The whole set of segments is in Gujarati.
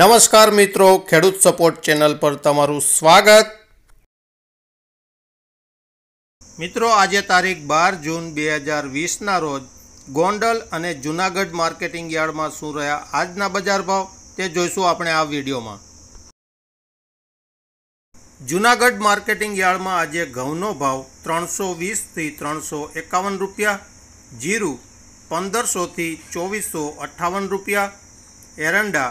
નમસ્કાર મિત્રો ખેડૂત સપોર્ટ ચેનલ પર તમારું સ્વાગત મિત્રો આજે તારીખ બાર જૂન બે હજાર વીસના રોજ ગોંડલ અને જૂનાગઢ માર્કેટિંગ યાર્ડમાં શું રહ્યા આજના બજાર ભાવ તે જોઈશું આપણે આ વિડીયોમાં જૂનાગઢ માર્કેટિંગ યાર્ડમાં આજે ઘઉંનો ભાવ ત્રણસો વીસથી ત્રણસો એકાવન રૂપિયા જીરું પંદરસોથી ચોવીસો અઠ્ઠાવન રૂપિયા એરંડા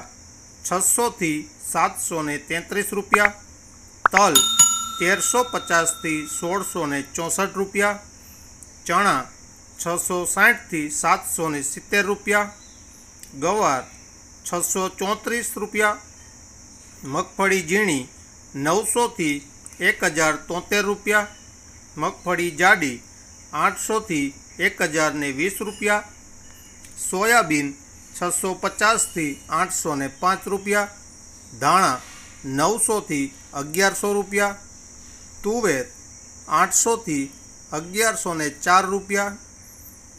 છસોથી સાતસો ને તેત્રીસ રૂપિયા તલ તેરસો પચાસથી સોળસો ને ચોસઠ રૂપિયા ચણા છસો સાઠથી સાતસો ને સિત્તેર રૂપિયા ગવાર છસો ચોત્રીસ રૂપિયા મગફળી ઝીણી નવસોથી એક હજાર તોતેર રૂપિયા મગફળી જાડી આઠસોથી એક હજારને વીસ રૂપિયા સોયાબીન છસો પચાસથી આઠસો ને પાંચ રૂપિયા ધાણા નવસોથી અગિયારસો રૂપિયા તુવેર આઠસોથી અગિયારસો ને ચાર રૂપિયા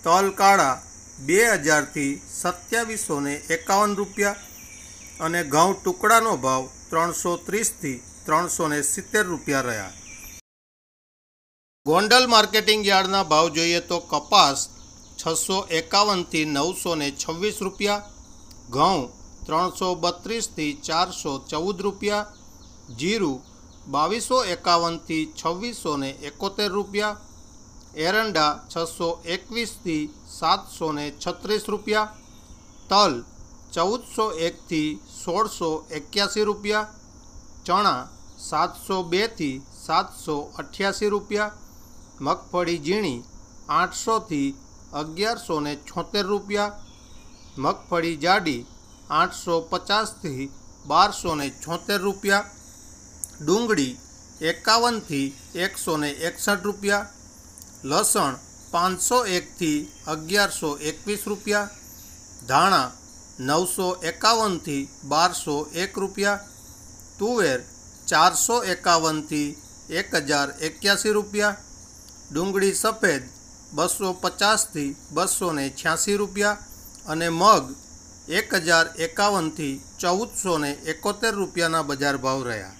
તલકાળા બે હજારથી સત્યાવીસો ને એકાવન રૂપિયા અને ઘઉં ટુકડાનો ભાવ ત્રણસો ત્રીસથી ત્રણસો ને સિત્તેર રૂપિયા રહ્યા ગોંડલ માર્કેટિંગ યાર્ડના ભાવ જોઈએ તો કપાસ છસો એકાવનથી નવસો ને છવ્વીસ રૂપિયા ઘઉં ત્રણસો બત્રીસથી ચારસો ચૌદ રૂપિયા જીરું બાવીસો એકાવનથી છવ્વીસો ને એકોતેર રૂપિયા એરંડા છસો એકવીસથી સાતસો ને છત્રીસ રૂપિયા તલ ચૌદસો એકથી સોળસો એક્યાસી રૂપિયા ચણા સાતસો બેથી સાતસો અઠ્યાસી રૂપિયા મગફળી ઝીણી આઠસોથી અગિયારસો ને છોતેર રૂપિયા મગફળી જાડી આઠસો પચાસથી બારસો ને છોતેર રૂપિયા ડુંગળી એકાવનથી એકસો ને એકસઠ રૂપિયા લસણ પાંચસો એકથી અગિયારસો એકવીસ રૂપિયા ધાણા નવસો એકાવનથી બારસો એક રૂપિયા તુવેર ચારસો એકાવનથી એક હજાર એક્યાસી રૂપિયા ડુંગળી સફેદ બસો પચાસથી બસો ને છ્યાસી રૂપિયા અને મગ એક હજાર એકાવનથી ચૌદસો ને એકોતેર રૂપિયાના બજાર ભાવ રહ્યા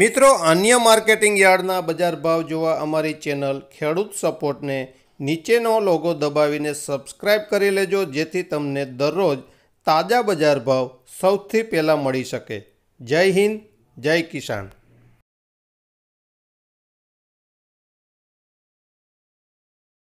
મિત્રો અન્ય માર્કેટિંગ યાર્ડના બજાર ભાવ જોવા અમારી ચેનલ ખેડૂત સપોર્ટને નીચેનો લોગો દબાવીને સબસ્ક્રાઇબ કરી લેજો જેથી તમને દરરોજ તાજા બજાર ભાવ સૌથી પહેલાં મળી શકે જય હિન્દ જય કિસાન